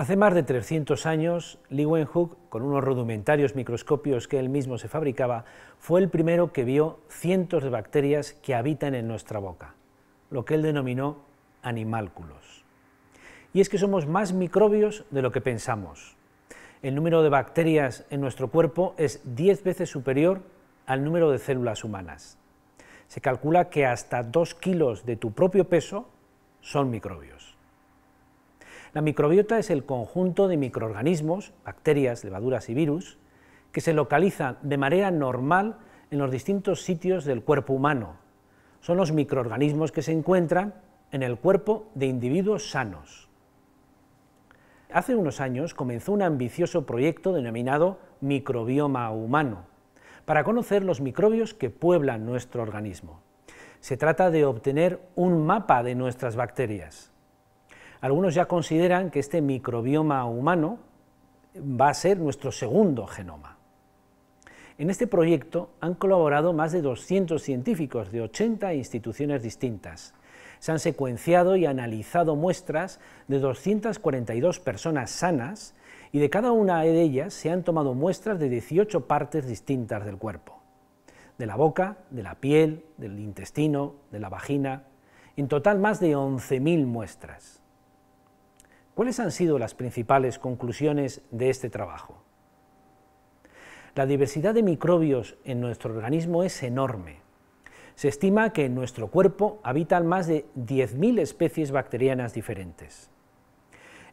Hace más de 300 años, Lee Wenhook, con unos rudimentarios microscopios que él mismo se fabricaba, fue el primero que vio cientos de bacterias que habitan en nuestra boca, lo que él denominó animálculos. Y es que somos más microbios de lo que pensamos. El número de bacterias en nuestro cuerpo es 10 veces superior al número de células humanas. Se calcula que hasta 2 kilos de tu propio peso son microbios. La microbiota es el conjunto de microorganismos, bacterias, levaduras y virus, que se localizan de manera normal en los distintos sitios del cuerpo humano. Son los microorganismos que se encuentran en el cuerpo de individuos sanos. Hace unos años comenzó un ambicioso proyecto denominado Microbioma Humano, para conocer los microbios que pueblan nuestro organismo. Se trata de obtener un mapa de nuestras bacterias. Algunos ya consideran que este microbioma humano va a ser nuestro segundo genoma. En este proyecto han colaborado más de 200 científicos de 80 instituciones distintas. Se han secuenciado y analizado muestras de 242 personas sanas y de cada una de ellas se han tomado muestras de 18 partes distintas del cuerpo. De la boca, de la piel, del intestino, de la vagina. En total más de 11.000 muestras. ¿Cuáles han sido las principales conclusiones de este trabajo? La diversidad de microbios en nuestro organismo es enorme. Se estima que en nuestro cuerpo habitan más de 10.000 especies bacterianas diferentes.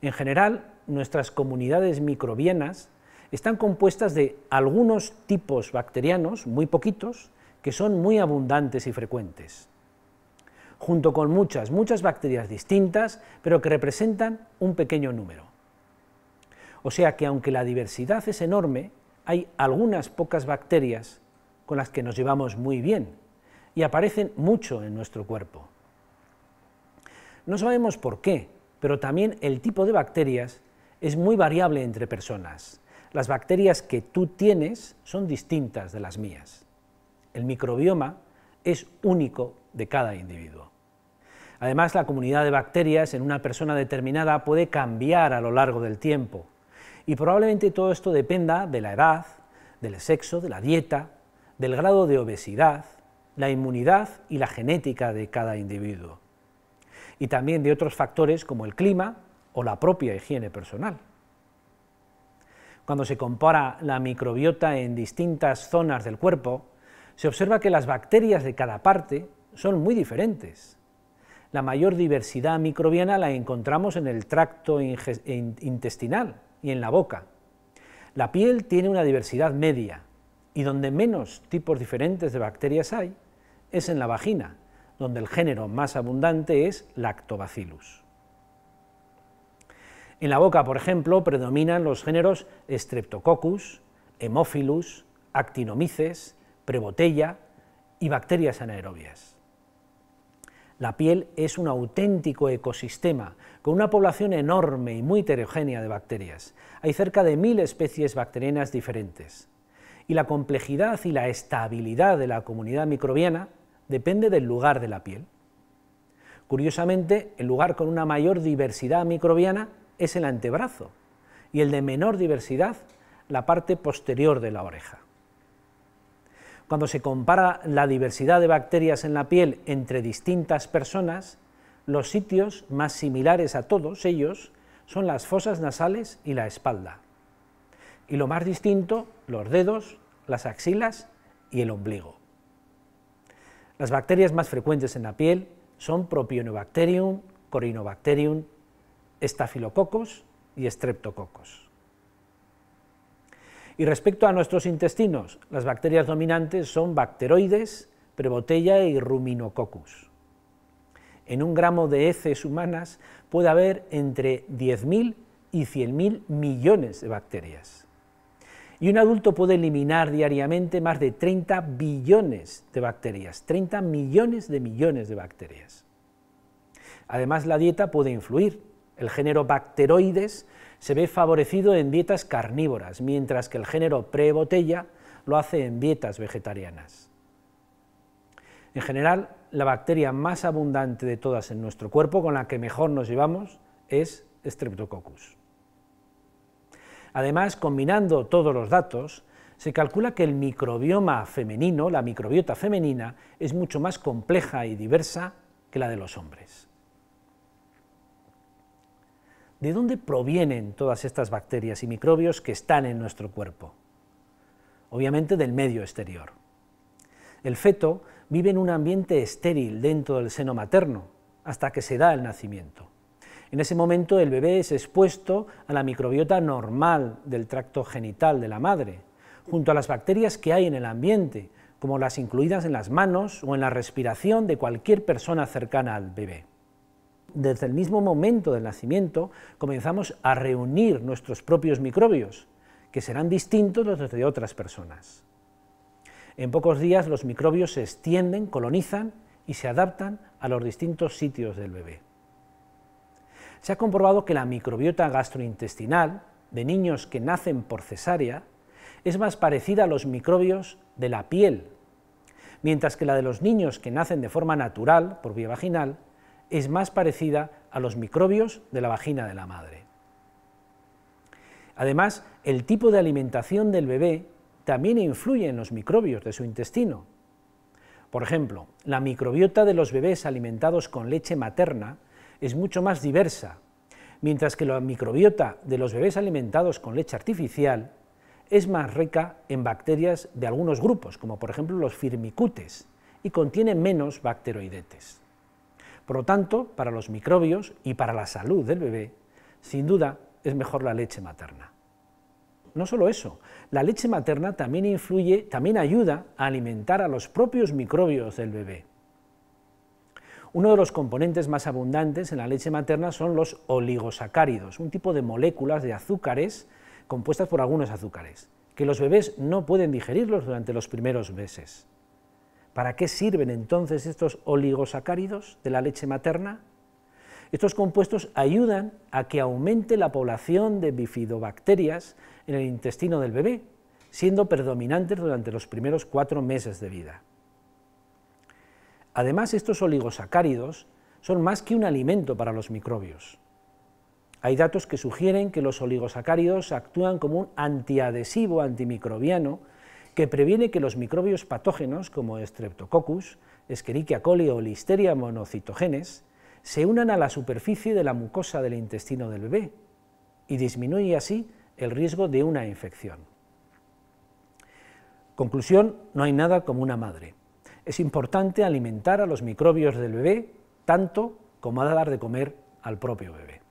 En general, nuestras comunidades microbianas están compuestas de algunos tipos bacterianos, muy poquitos, que son muy abundantes y frecuentes junto con muchas, muchas bacterias distintas, pero que representan un pequeño número. O sea que aunque la diversidad es enorme, hay algunas pocas bacterias con las que nos llevamos muy bien y aparecen mucho en nuestro cuerpo. No sabemos por qué, pero también el tipo de bacterias es muy variable entre personas. Las bacterias que tú tienes son distintas de las mías. El microbioma es único de cada individuo. Además, la comunidad de bacterias en una persona determinada puede cambiar a lo largo del tiempo. Y probablemente todo esto dependa de la edad, del sexo, de la dieta, del grado de obesidad, la inmunidad y la genética de cada individuo. Y también de otros factores como el clima o la propia higiene personal. Cuando se compara la microbiota en distintas zonas del cuerpo, se observa que las bacterias de cada parte son muy diferentes la mayor diversidad microbiana la encontramos en el tracto intestinal y en la boca. La piel tiene una diversidad media y donde menos tipos diferentes de bacterias hay es en la vagina, donde el género más abundante es Lactobacillus. En la boca, por ejemplo, predominan los géneros Streptococcus, Hemophilus, Actinomyces, Prebotella y bacterias anaerobias. La piel es un auténtico ecosistema, con una población enorme y muy heterogénea de bacterias. Hay cerca de mil especies bacterianas diferentes. Y la complejidad y la estabilidad de la comunidad microbiana depende del lugar de la piel. Curiosamente, el lugar con una mayor diversidad microbiana es el antebrazo y el de menor diversidad la parte posterior de la oreja. Cuando se compara la diversidad de bacterias en la piel entre distintas personas, los sitios más similares a todos ellos son las fosas nasales y la espalda. Y lo más distinto, los dedos, las axilas y el ombligo. Las bacterias más frecuentes en la piel son Propionibacterium, Corinobacterium, Staphylococcus y Streptococcus. Y respecto a nuestros intestinos, las bacterias dominantes son bacteroides, prebotella y ruminococcus. En un gramo de heces humanas puede haber entre 10.000 y 100.000 millones de bacterias. Y un adulto puede eliminar diariamente más de 30 billones de bacterias, 30 millones de millones de bacterias. Además, la dieta puede influir. El género Bacteroides se ve favorecido en dietas carnívoras, mientras que el género prebotella lo hace en dietas vegetarianas. En general, la bacteria más abundante de todas en nuestro cuerpo, con la que mejor nos llevamos, es Streptococcus. Además, combinando todos los datos, se calcula que el microbioma femenino, la microbiota femenina, es mucho más compleja y diversa que la de los hombres. ¿De dónde provienen todas estas bacterias y microbios que están en nuestro cuerpo? Obviamente del medio exterior. El feto vive en un ambiente estéril dentro del seno materno hasta que se da el nacimiento. En ese momento el bebé es expuesto a la microbiota normal del tracto genital de la madre, junto a las bacterias que hay en el ambiente, como las incluidas en las manos o en la respiración de cualquier persona cercana al bebé. Desde el mismo momento del nacimiento comenzamos a reunir nuestros propios microbios, que serán distintos los de otras personas. En pocos días los microbios se extienden, colonizan y se adaptan a los distintos sitios del bebé. Se ha comprobado que la microbiota gastrointestinal de niños que nacen por cesárea es más parecida a los microbios de la piel, mientras que la de los niños que nacen de forma natural, por vía vaginal, es más parecida a los microbios de la vagina de la madre. Además, el tipo de alimentación del bebé también influye en los microbios de su intestino. Por ejemplo, la microbiota de los bebés alimentados con leche materna es mucho más diversa, mientras que la microbiota de los bebés alimentados con leche artificial es más rica en bacterias de algunos grupos, como por ejemplo los firmicutes, y contiene menos bacteroidetes. Por lo tanto, para los microbios y para la salud del bebé, sin duda es mejor la leche materna. No solo eso, la leche materna también influye, también ayuda a alimentar a los propios microbios del bebé. Uno de los componentes más abundantes en la leche materna son los oligosacáridos, un tipo de moléculas de azúcares compuestas por algunos azúcares, que los bebés no pueden digerirlos durante los primeros meses. ¿Para qué sirven entonces estos oligosacáridos de la leche materna? Estos compuestos ayudan a que aumente la población de bifidobacterias en el intestino del bebé, siendo predominantes durante los primeros cuatro meses de vida. Además, estos oligosacáridos son más que un alimento para los microbios. Hay datos que sugieren que los oligosacáridos actúan como un antiadhesivo antimicrobiano que previene que los microbios patógenos como Streptococcus, Escherichia coli o Listeria monocitogenes se unan a la superficie de la mucosa del intestino del bebé y disminuye así el riesgo de una infección. Conclusión, no hay nada como una madre. Es importante alimentar a los microbios del bebé tanto como a dar de comer al propio bebé.